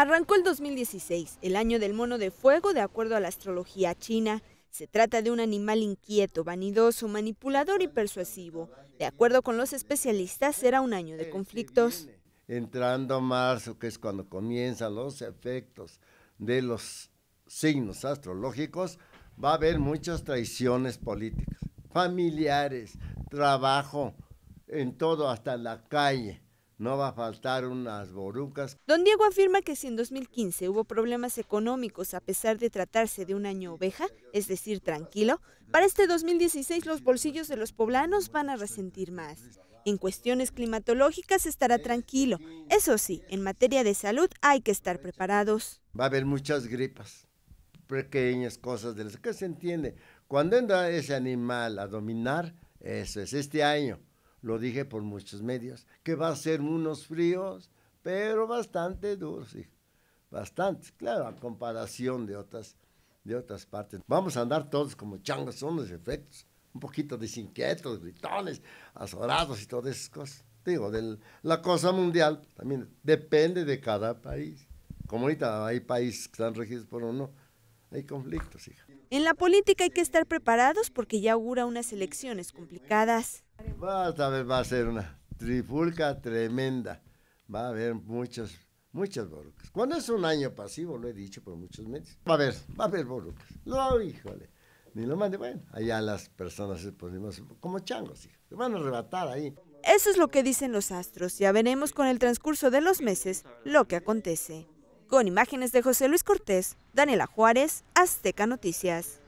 Arrancó el 2016, el año del mono de fuego de acuerdo a la astrología china. Se trata de un animal inquieto, vanidoso, manipulador y persuasivo. De acuerdo con los especialistas, será un año de conflictos. Entrando marzo, que es cuando comienzan los efectos de los signos astrológicos, va a haber muchas traiciones políticas, familiares, trabajo, en todo, hasta la calle no va a faltar unas borucas. Don Diego afirma que si en 2015 hubo problemas económicos a pesar de tratarse de un año oveja, es decir, tranquilo, para este 2016 los bolsillos de los poblanos van a resentir más. En cuestiones climatológicas estará tranquilo. Eso sí, en materia de salud hay que estar preparados. Va a haber muchas gripas, pequeñas cosas de las que se entiende. Cuando entra ese animal a dominar, eso es este año lo dije por muchos medios, que va a ser unos fríos, pero bastante duros, bastante, claro, a comparación de otras, de otras partes. Vamos a andar todos como changos, son los efectos, un poquito desinquietos, gritones, azorados y todas esas cosas. Digo, de la cosa mundial también depende de cada país. Como ahorita hay países que están regidos por uno, hay conflictos, hija. En la política hay que estar preparados porque ya augura unas elecciones complicadas. Va a, va a ser una trifulca tremenda. Va a haber muchos, muchas borrucas. Cuando es un año pasivo, lo he dicho por muchos meses, va a haber, va a haber borrucas. No, híjole. Ni lo mande, bueno, allá las personas se ponemos como changos, hija. Se van a arrebatar ahí. Eso es lo que dicen los astros. Ya veremos con el transcurso de los meses lo que acontece. Con imágenes de José Luis Cortés, Daniela Juárez, Azteca Noticias.